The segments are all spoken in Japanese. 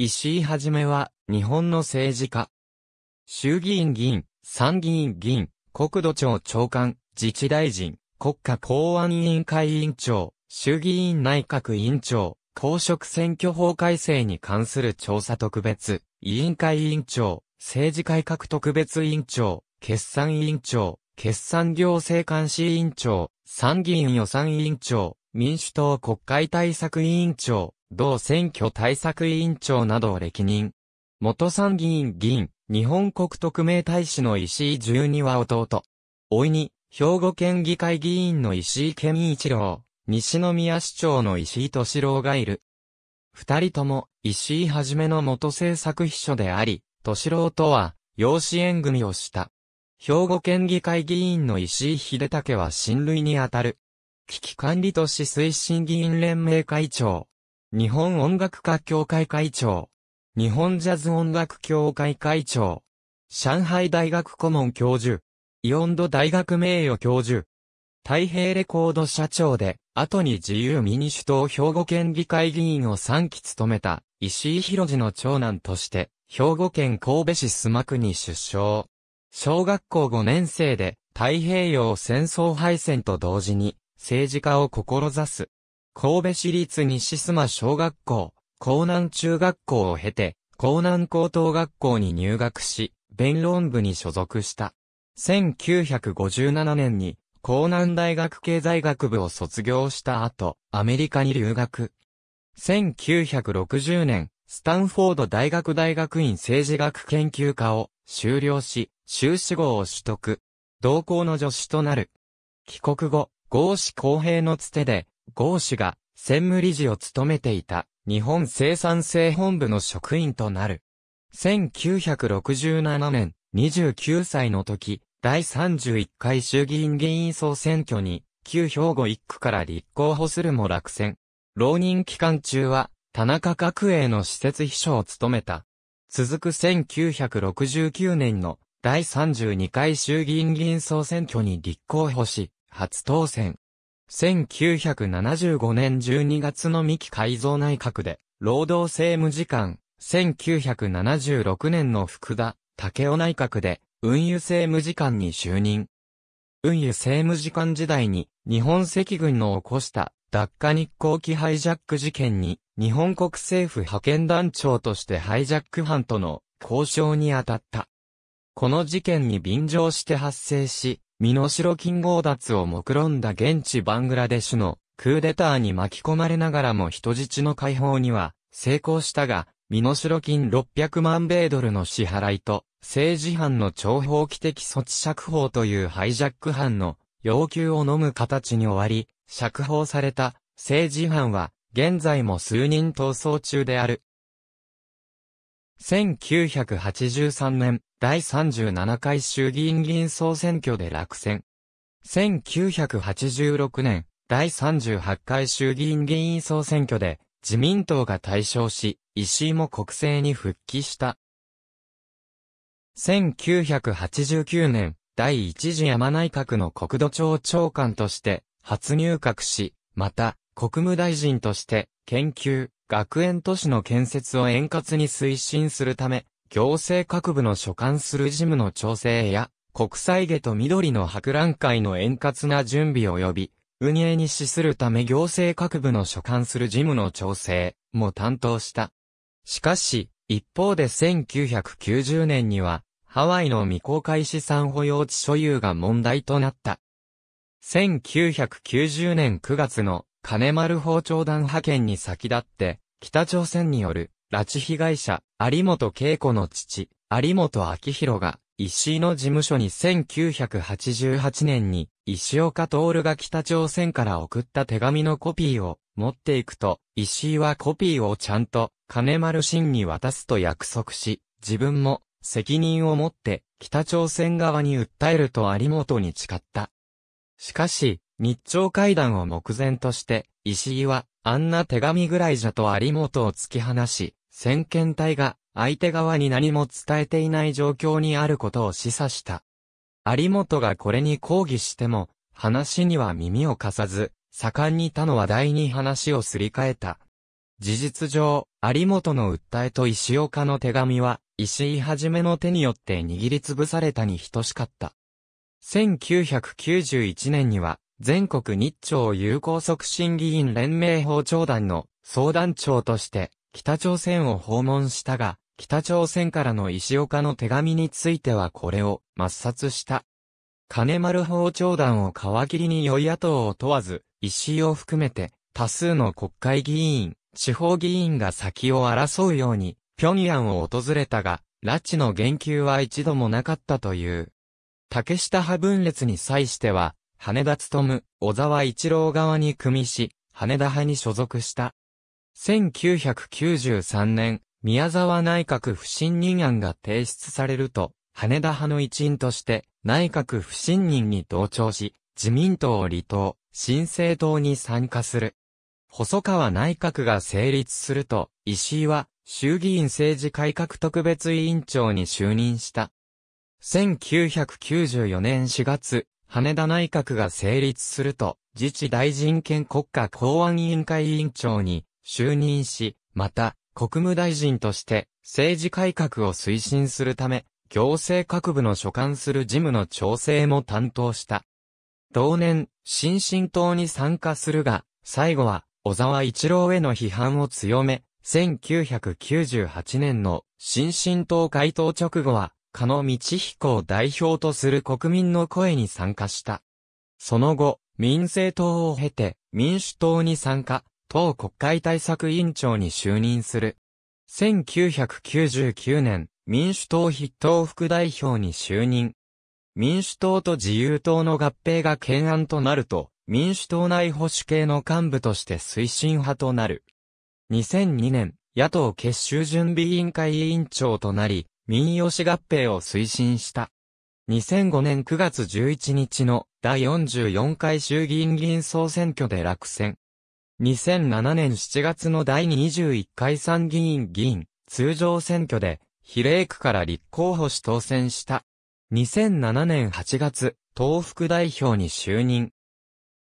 石井はじめは、日本の政治家。衆議院議員、参議院議員、国土庁長官、自治大臣、国家公安委員会委員長、衆議院内閣委員長、公職選挙法改正に関する調査特別、委員会委員長、政治改革特別委員長、決算委員長、決算行政監視委員長、参議院予算委員長、民主党国会対策委員長、同選挙対策委員長などを歴任。元参議院議員、日本国特命大使の石井十二は弟。おいに、兵庫県議会議員の石井健一郎、西宮市長の石井敏郎がいる。二人とも、石井はじめの元政策秘書であり、敏郎とは、養子縁組をした。兵庫県議会議員の石井秀武は親類にあたる。危機管理都市推進議員連盟会長、日本音楽家協会会長、日本ジャズ音楽協会会長、上海大学顧問教授、イオンド大学名誉教授、太平レコード社長で、後に自由民主党兵庫県議会議員を3期務めた、石井博士の長男として、兵庫県神戸市須磨区に出生。小学校5年生で、太平洋戦争敗戦と同時に、政治家を志す。神戸市立西須小学校、江南中学校を経て、江南高等学校に入学し、弁論部に所属した。1957年に、江南大学経済学部を卒業した後、アメリカに留学。1960年、スタンフォード大学大学院政治学研究科を修了し、修士号を取得。同校の助手となる。帰国後、合氏公平のつてで、合氏が専務理事を務めていた日本生産性本部の職員となる。1967年、29歳の時、第31回衆議院議員総選挙に、旧兵庫1区から立候補するも落選。浪人期間中は、田中角栄の施設秘書を務めた。続く1969年の第32回衆議院議員総選挙に立候補し、初当選。1975年12月の三木改造内閣で、労働政務次官、1976年の福田、武雄内閣で、運輸政務次官に就任。運輸政務次官時代に、日本赤軍の起こした脱火日航機ハイジャック事件に、日本国政府派遣団長としてハイジャック犯との交渉に当たった。この事件に便乗して発生し、身代金強奪を目論んだ現地バングラデシュのクーデターに巻き込まれながらも人質の解放には成功したが、身代金600万米ドルの支払いと、政治犯の長方期的措置釈放というハイジャック犯の要求を飲む形に終わり、釈放された政治犯は現在も数人逃走中である。1983年、第37回衆議院議員総選挙で落選。1986年、第38回衆議院議員総選挙で、自民党が大勝し、石井も国政に復帰した。1989年、第一次山内閣の国土庁長官として、初入閣し、また、国務大臣として、研究、学園都市の建設を円滑に推進するため、行政各部の所管する事務の調整や、国際下と緑の博覧会の円滑な準備及び、運営に資するため行政各部の所管する事務の調整も担当した。しかし、一方で1990年には、ハワイの未公開資産保養地所有が問題となった。1990年9月の金丸包丁団派遣に先立って、北朝鮮による拉致被害者、有本恵子の父、有本明宏が、石井の事務所に1988年に、石岡徹が北朝鮮から送った手紙のコピーを持っていくと、石井はコピーをちゃんと金丸信に渡すと約束し、自分も責任を持って北朝鮮側に訴えると有本に誓った。しかし、日朝会談を目前として、石井は、あんな手紙ぐらいじゃと有本を突き放し、先見隊が、相手側に何も伝えていない状況にあることを示唆した。有本がこれに抗議しても、話には耳を貸さず、盛んに他の話題に話をすり替えた。事実上、有本の訴えと石岡の手紙は、石井はじめの手によって握りつぶされたに等しかった。1991年には、全国日朝友好促進議員連盟法長団の相談長として北朝鮮を訪問したが、北朝鮮からの石岡の手紙についてはこれを抹殺した。金丸法長団を皮切りに与野党を問わず、石井を含めて多数の国会議員、地方議員が先を争うように、平壌を訪れたが、拉致の言及は一度もなかったという。竹下派分裂に際しては、羽田勤、小沢一郎側に組みし、羽田派に所属した。1993年、宮沢内閣不信任案が提出されると、羽田派の一員として、内閣不信任に同調し、自民党を離党、新政党に参加する。細川内閣が成立すると、石井は、衆議院政治改革特別委員長に就任した。1994年4月、羽田内閣が成立すると、自治大臣兼国家公安委員会委員長に就任し、また、国務大臣として政治改革を推進するため、行政各部の所管する事務の調整も担当した。同年、新進党に参加するが、最後は、小沢一郎への批判を強め、1998年の新進党回答直後は、加野道彦を代表とする国民の声に参加した。その後、民政党を経て、民主党に参加、党国会対策委員長に就任する。1999年、民主党筆頭副代表に就任。民主党と自由党の合併が懸案となると、民主党内保守系の幹部として推進派となる。2002年、野党結集準備委員会委員長となり、民謡合併を推進した。2005年9月11日の第44回衆議院議員総選挙で落選。2007年7月の第21回参議院議員通常選挙で比例区から立候補し当選した。2007年8月、東北代表に就任。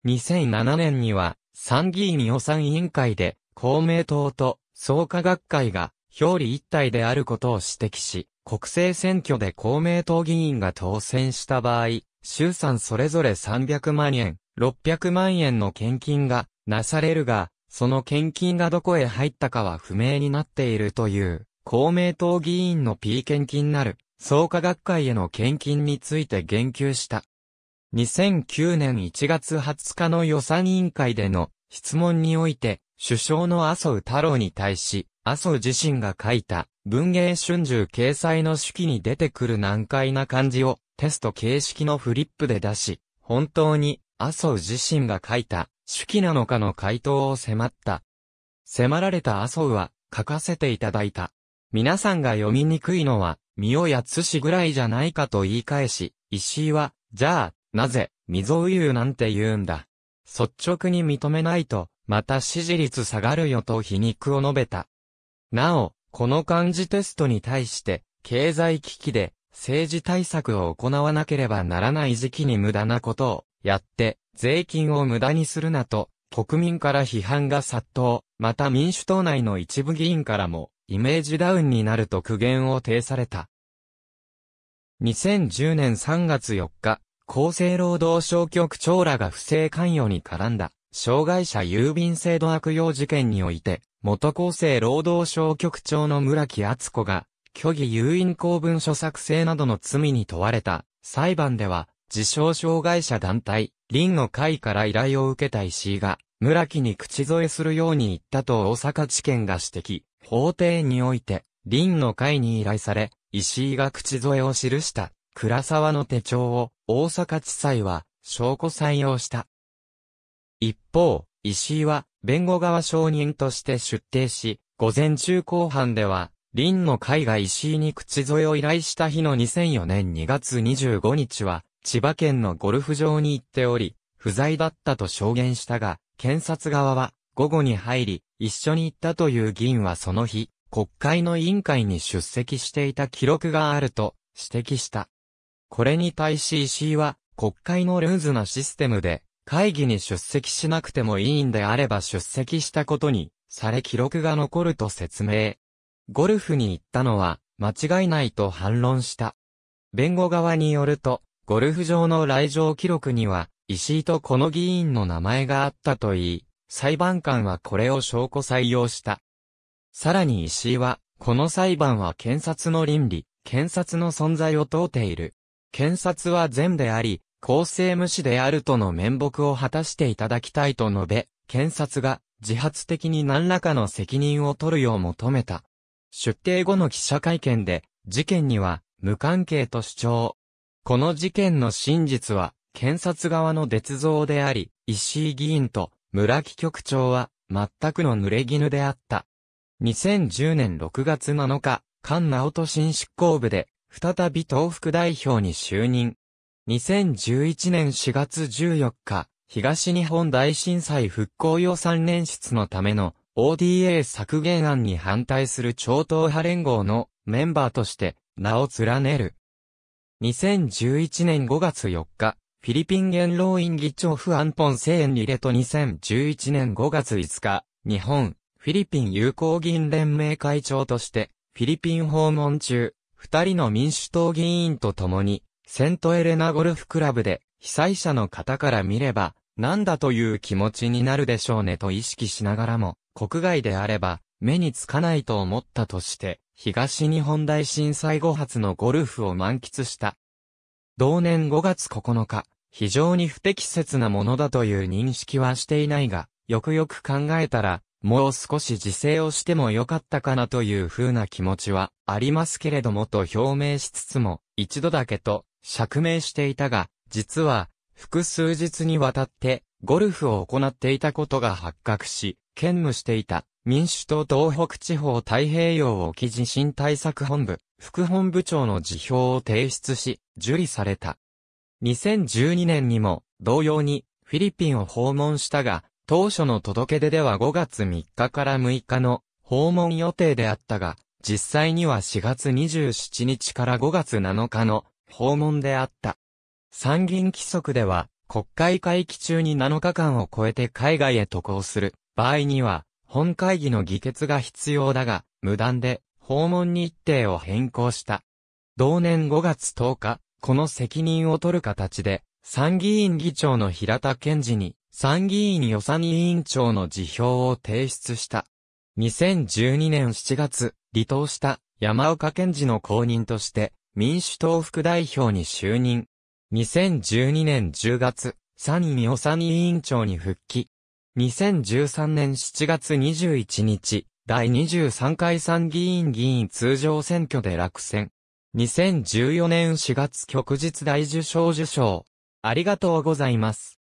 2007年には参議院予算委員会で公明党と創価学会が表裏一体であることを指摘し、国政選挙で公明党議員が当選した場合、衆参それぞれ300万円、600万円の献金がなされるが、その献金がどこへ入ったかは不明になっているという、公明党議員の P 献金なる、創価学会への献金について言及した。2009年1月20日の予算委員会での質問において、首相の麻生太郎に対し、麻生自身が書いた、文芸春秋掲載の手記に出てくる難解な漢字を、テスト形式のフリップで出し、本当に、麻生自身が書いた、手記なのかの回答を迫った。迫られた麻生は、書かせていただいた。皆さんが読みにくいのは、三尾やつしぐらいじゃないかと言い返し、石井は、じゃあ、なぜ、溝右なんて言うんだ。率直に認めないと、また支持率下がるよと皮肉を述べた。なお、この漢字テストに対して、経済危機で政治対策を行わなければならない時期に無駄なことをやって、税金を無駄にするなと、国民から批判が殺到、また民主党内の一部議員からも、イメージダウンになると苦言を呈された。2010年3月4日、厚生労働省局長らが不正関与に絡んだ障害者郵便制度悪用事件において、元厚生労働省局長の村木厚子が、虚偽誘引公文書作成などの罪に問われた、裁判では、自称障害者団体、林の会から依頼を受けた石井が、村木に口添えするように言ったと大阪地検が指摘、法廷において、林の会に依頼され、石井が口添えを記した、倉沢の手帳を、大阪地裁は、証拠採用した。一方、石井は弁護側証人として出廷し、午前中後半では、林の会が石井に口添えを依頼した日の2004年2月25日は、千葉県のゴルフ場に行っており、不在だったと証言したが、検察側は、午後に入り、一緒に行ったという議員はその日、国会の委員会に出席していた記録があると指摘した。これに対し石井は、国会のルーズなシステムで、会議に出席しなくてもいいんであれば出席したことに、され記録が残ると説明。ゴルフに行ったのは、間違いないと反論した。弁護側によると、ゴルフ場の来場記録には、石井とこの議員の名前があったと言い、裁判官はこれを証拠採用した。さらに石井は、この裁判は検察の倫理、検察の存在を問うている。検察は善であり、公正無視であるとの面目を果たしていただきたいと述べ、検察が自発的に何らかの責任を取るよう求めた。出廷後の記者会見で、事件には無関係と主張。この事件の真実は、検察側の捏造であり、石井議員と村木局長は全くの濡れ衣であった。2010年6月7日、菅直人新執行部で、再び東副代表に就任。2011年4月14日、東日本大震災復興予算年出のための ODA 削減案に反対する超党派連合のメンバーとして名を連ねる。2011年5月4日、フィリピン元老院議長フアンポンセーンリレと2011年5月5日、日本、フィリピン友好議員連盟会長として、フィリピン訪問中、二人の民主党議員と共に、セントエレナゴルフクラブで、被災者の方から見れば、なんだという気持ちになるでしょうねと意識しながらも、国外であれば、目につかないと思ったとして、東日本大震災後発のゴルフを満喫した。同年5月9日、非常に不適切なものだという認識はしていないが、よくよく考えたら、もう少し自制をしてもよかったかなという風な気持ちはありますけれどもと表明しつつも、一度だけと釈明していたが、実は、複数日にわたって、ゴルフを行っていたことが発覚し、兼務していた、民主党東北地方太平洋沖地震対策本部、副本部長の辞表を提出し、受理された。2012年にも、同様に、フィリピンを訪問したが、当初の届け出では5月3日から6日の訪問予定であったが、実際には4月27日から5月7日の訪問であった。参議院規則では、国会会期中に7日間を超えて海外へ渡航する場合には、本会議の議決が必要だが、無断で訪問日程を変更した。同年5月10日、この責任を取る形で、参議院議長の平田健二に、参議院予算委員長の辞表を提出した。2012年7月、離党した山岡健二の後任として、民主党副代表に就任。2012年10月、参院予算委員長に復帰。2013年7月21日、第23回参議院議員通常選挙で落選。2014年4月旭日大受賞受賞。ありがとうございます。